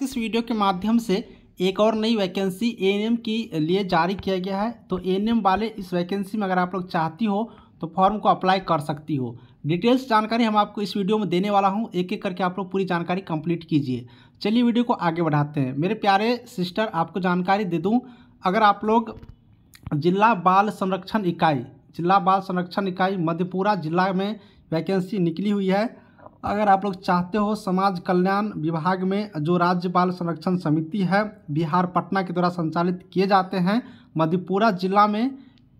की इस वीडियो के माध्यम से एक और नई वैकेंसी ए के लिए जारी किया गया है तो ए वाले इस वैकेंसी में अगर आप लोग चाहती हो तो फॉर्म को अप्लाई कर सकती हो डिटेल्स जानकारी हम आपको इस वीडियो में देने वाला हूं एक एक करके आप लोग पूरी जानकारी कंप्लीट कीजिए चलिए वीडियो को आगे बढ़ाते हैं मेरे प्यारे सिस्टर आपको जानकारी दे दूँ अगर आप लोग जिला बाल संरक्षण इकाई जिला बाल संरक्षण इकाई मधेपुरा जिला में वैकेंसी निकली हुई है अगर आप लोग चाहते हो समाज कल्याण विभाग में जो राज्य बाल संरक्षण समिति है बिहार पटना के द्वारा संचालित किए जाते हैं मधेपुरा जिला में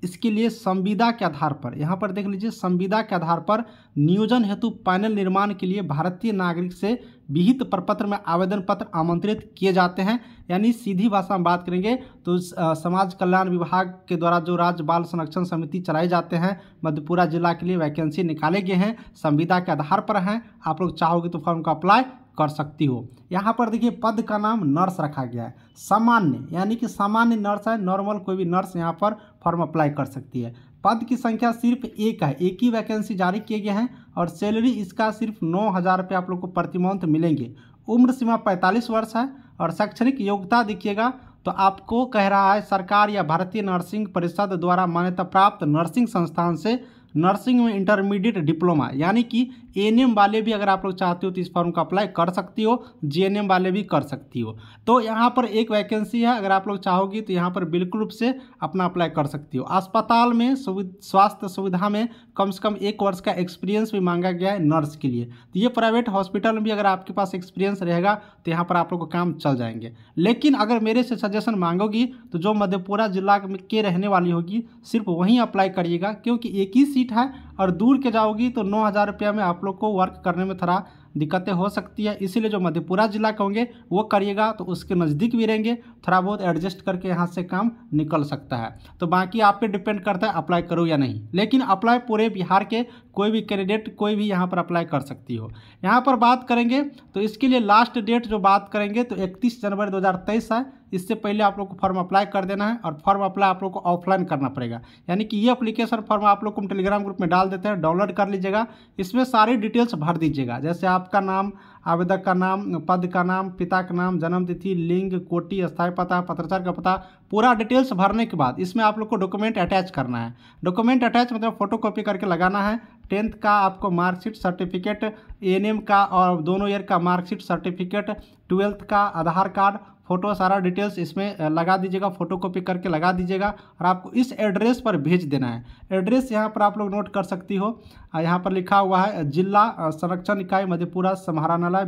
इसके लिए संविदा के आधार पर यहाँ पर देख लीजिए संविदा के आधार पर नियोजन हेतु पैनल निर्माण के लिए भारतीय नागरिक से विहित प्रपत्र में आवेदन पत्र आमंत्रित किए जाते हैं यानी सीधी भाषा में बात करेंगे तो समाज कल्याण विभाग के द्वारा जो राज्य बाल संरक्षण समिति चलाए जाते हैं मधुपुरा जिला के लिए वैकेंसी निकाले गए हैं संविदा के आधार पर हैं आप लोग चाहोगे तो फॉर्म का अप्लाई कर सकती हो यहाँ पर देखिए पद का नाम नर्स रखा गया है सामान्य यानी कि सामान्य नर्स है नॉर्मल कोई भी नर्स यहाँ पर फॉर्म अप्लाई कर सकती है पद की संख्या सिर्फ एक है एक ही वैकेंसी जारी किए गए हैं और सैलरी इसका सिर्फ नौ हज़ार रुपये आप लोग को प्रति मंथ मिलेंगे उम्र सीमा पैंतालीस वर्ष है और शैक्षणिक योग्यता देखिएगा तो आपको कह रहा है सरकार या भारतीय नर्सिंग परिषद द्वारा मान्यता प्राप्त नर्सिंग संस्थान से नर्सिंग में इंटरमीडिएट डिप्लोमा यानी कि एन वाले भी अगर आप लोग चाहते हो तो इस फॉर्म का अप्लाई कर सकती हो जे वाले भी कर सकती हो तो यहाँ पर एक वैकेंसी है अगर आप लोग चाहोगी तो यहाँ पर बिल्कुल रूप से अपना अप्लाई कर सकती हो अस्पताल में स्वास्थ्य सुविधा में कम से कम एक वर्ष का एक्सपीरियंस भी मांगा गया है नर्स के लिए तो ये प्राइवेट हॉस्पिटल में भी अगर आपके पास एक्सपीरियंस रहेगा तो यहाँ पर आप लोग को काम चल जाएंगे लेकिन अगर मेरे से सजेशन मांगोगी तो जो मधेपुरा जिला के रहने वाली होगी सिर्फ वहीं अप्लाई करिएगा क्योंकि एक ही सीट है और दूर के जाओगी तो नौ हज़ार रुपया में आप लोग को वर्क करने में थोड़ा दिक्कतें हो सकती है इसीलिए जो मधेपुरा ज़िला के होंगे वो करिएगा तो उसके नज़दीक भी रहेंगे थोड़ा बहुत एडजस्ट करके यहाँ से काम निकल सकता है तो बाकी आप पे डिपेंड करता है अप्लाई करो या नहीं लेकिन अप्लाई पूरे बिहार के कोई भी कैंडिडेट कोई भी यहाँ पर अप्लाई कर सकती हो यहाँ पर बात करेंगे तो इसके लिए लास्ट डेट जो बात करेंगे तो इकतीस जनवरी दो है इससे पहले आप लोग को फॉर्म अप्लाई कर देना है और फॉर्म अप्लाई आप लोग को ऑफलाइन करना पड़ेगा यानी कि ये अप्लीकेशन फॉर्म आप लोग को टेलीग्राम ग्रुप में डाल देते हैं डाउनलोड कर लीजिएगा इसमें सारी डिटेल्स भर दीजिएगा जैसे आपका नाम आवेदक का नाम पद का नाम पिता का नाम जन्मतिथि लिंग कोटि स्थायी पता पत्राचार का पता पूरा डिटेल्स भरने के बाद इसमें आप लोग को डॉक्यूमेंट अटैच करना है डॉक्यूमेंट अटैच मतलब फोटो कॉपी करके लगाना है टेंथ का आपको मार्कशीट सर्टिफिकेट एएनएम का और दोनों ईयर का मार्कशीट सर्टिफिकेट ट्वेल्थ का आधार कार्ड फ़ोटो सारा डिटेल्स इसमें लगा दीजिएगा फ़ोटो कॉपी करके लगा दीजिएगा और आपको इस एड्रेस पर भेज देना है एड्रेस यहाँ पर आप लोग नोट कर सकती हो यहाँ पर लिखा हुआ है जिला संरक्षण इकाई मधेपुरा समाहरणालय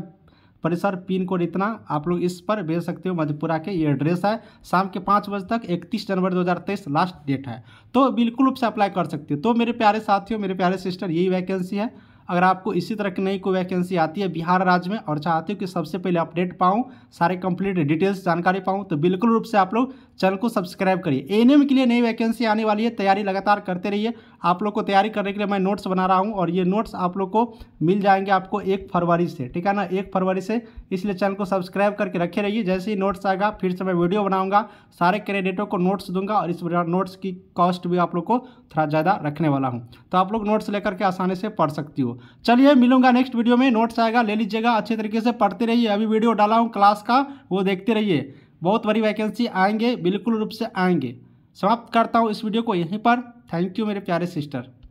परिसर पिन कोड इतना आप लोग इस पर भेज सकते हो मधेपुरा के ये एड्रेस है शाम के पाँच बजे तक 31 जनवरी 2023 लास्ट डेट है तो बिल्कुल रूप से अप्लाई कर सकते हो तो मेरे प्यारे साथियों मेरे प्यारे सिस्टर यही वैकेंसी है अगर आपको इसी तरह की नई कोई वैकेंसी आती है बिहार राज्य में और चाहते हो कि सबसे पहले अपडेट पाऊँ सारे कंप्लीट डिटेल्स जानकारी पाऊँ तो बिल्कुल रूप से आप लोग चैनल को सब्सक्राइब करिए एन के लिए नई वैकेंसी आने वाली है तैयारी लगातार करते रहिए आप लोग को तैयारी करने के लिए मैं नोट्स बना रहा हूँ और ये नोट्स आप लोग को मिल जाएंगे आपको एक फरवरी से ठीक है ना एक फरवरी से इसलिए चैनल को सब्सक्राइब करके रखे रहिए जैसे ही नोट्स आएगा फिर से मैं वीडियो बनाऊँगा सारे कैंडिडेटों को नोट्स दूंगा और इस नोट्स की कॉस्ट भी आप लोग को थोड़ा ज़्यादा रखने वाला हूँ तो आप लोग नोट्स लेकर के आसानी से पढ़ सकती हो चलिए मिलूंगा नेक्स्ट वीडियो में नोट्स आएगा ले लीजिएगा अच्छे तरीके से पढ़ते रहिए अभी वीडियो डाला हूँ क्लास का वो देखते रहिए बहुत बड़ी वैकेंसी आएंगे बिल्कुल रूप से आएंगे समाप्त करता हूँ इस वीडियो को यहीं पर थैंक यू मेरे प्यारे सिस्टर